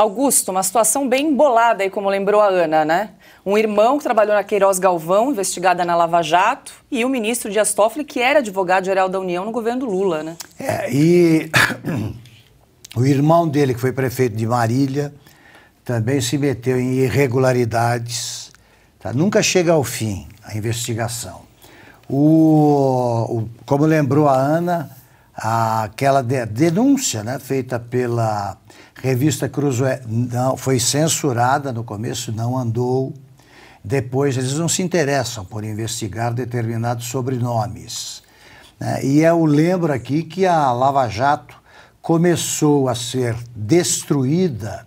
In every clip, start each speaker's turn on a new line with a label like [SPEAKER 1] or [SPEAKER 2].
[SPEAKER 1] Augusto, uma situação bem embolada aí, como lembrou a Ana, né? Um irmão que trabalhou na Queiroz Galvão, investigada na Lava Jato, e o ministro Dias Toffoli, que era advogado-geral da União no governo Lula, né?
[SPEAKER 2] É, e o irmão dele, que foi prefeito de Marília, também se meteu em irregularidades. Tá? Nunca chega ao fim a investigação. O, o como lembrou a Ana, aquela denúncia né, feita pela revista Cruzoé não, foi censurada no começo, não andou. Depois, eles não se interessam por investigar determinados sobrenomes. Né? E eu lembro aqui que a Lava Jato começou a ser destruída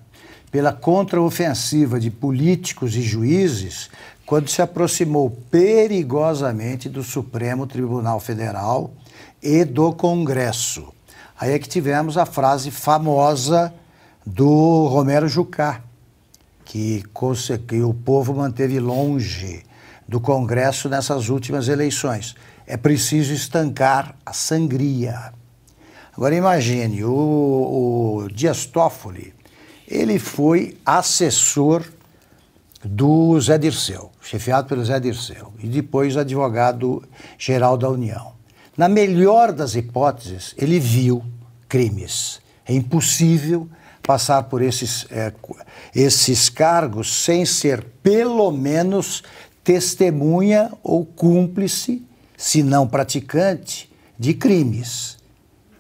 [SPEAKER 2] pela contraofensiva de políticos e juízes quando se aproximou perigosamente do Supremo Tribunal Federal e do Congresso. Aí é que tivemos a frase famosa do Romero Jucá, que, que o povo manteve longe do Congresso nessas últimas eleições. É preciso estancar a sangria. Agora imagine, o, o Dias Toffoli, ele foi assessor do Zé Dirceu, chefiado pelo Zé Dirceu, e depois advogado-geral da União. Na melhor das hipóteses, ele viu crimes. É impossível passar por esses, é, esses cargos sem ser, pelo menos, testemunha ou cúmplice, se não praticante, de crimes.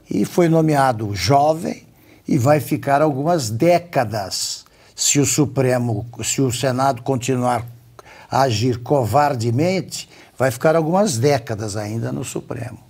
[SPEAKER 2] E foi nomeado jovem e vai ficar algumas décadas se o Supremo, se o Senado continuar a agir covardemente, vai ficar algumas décadas ainda no Supremo.